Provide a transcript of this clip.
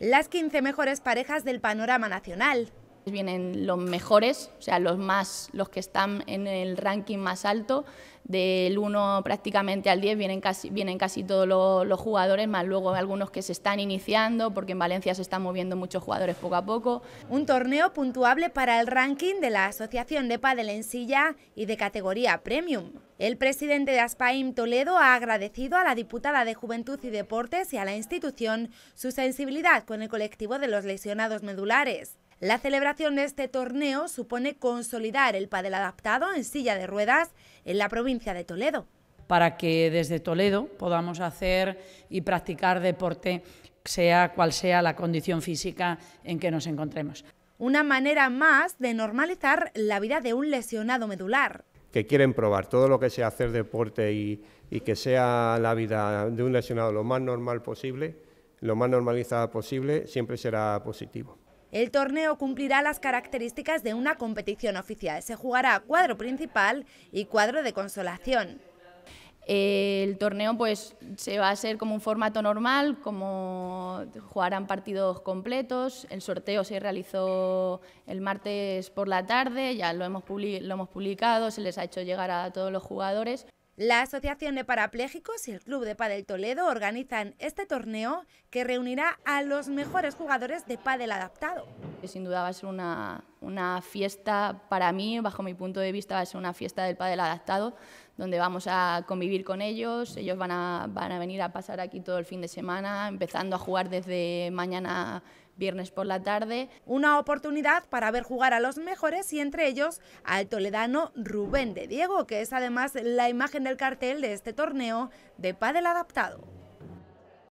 las 15 mejores parejas del panorama nacional. Vienen los mejores, o sea, los más, los que están en el ranking más alto, del 1 prácticamente al 10 vienen casi, vienen casi todos los, jugadores, más luego algunos que se están iniciando, porque en Valencia se están moviendo muchos jugadores poco a poco. Un torneo puntuable para el ranking de la Asociación de Padel en Silla y de categoría Premium. El presidente de Aspaim Toledo ha agradecido a la diputada de Juventud y Deportes y a la institución su sensibilidad con el colectivo de los lesionados medulares. La celebración de este torneo supone consolidar el padel adaptado en silla de ruedas en la provincia de Toledo. Para que desde Toledo podamos hacer y practicar deporte, sea cual sea la condición física en que nos encontremos. Una manera más de normalizar la vida de un lesionado medular. Que quieren probar todo lo que sea hacer deporte y, y que sea la vida de un lesionado lo más normal posible, lo más normalizada posible, siempre será positivo. El torneo cumplirá las características de una competición oficial. Se jugará cuadro principal y cuadro de consolación. El torneo pues se va a hacer como un formato normal, como jugarán partidos completos. El sorteo se realizó el martes por la tarde, ya lo hemos publicado, se les ha hecho llegar a todos los jugadores. La Asociación de Parapléjicos y el Club de Padel Toledo organizan este torneo que reunirá a los mejores jugadores de pádel adaptado. Sin duda va a ser una, fiesta, para mí, bajo mi punto de vista, va a ser una fiesta del pádel adaptado, donde vamos a convivir con ellos, ellos van a, van a venir a pasar aquí todo el fin de semana, empezando a jugar desde mañana viernes por la tarde. Una oportunidad para ver jugar a los mejores y entre ellos al toledano Rubén de Diego, que es además la imagen del cartel de este torneo de pádel adaptado.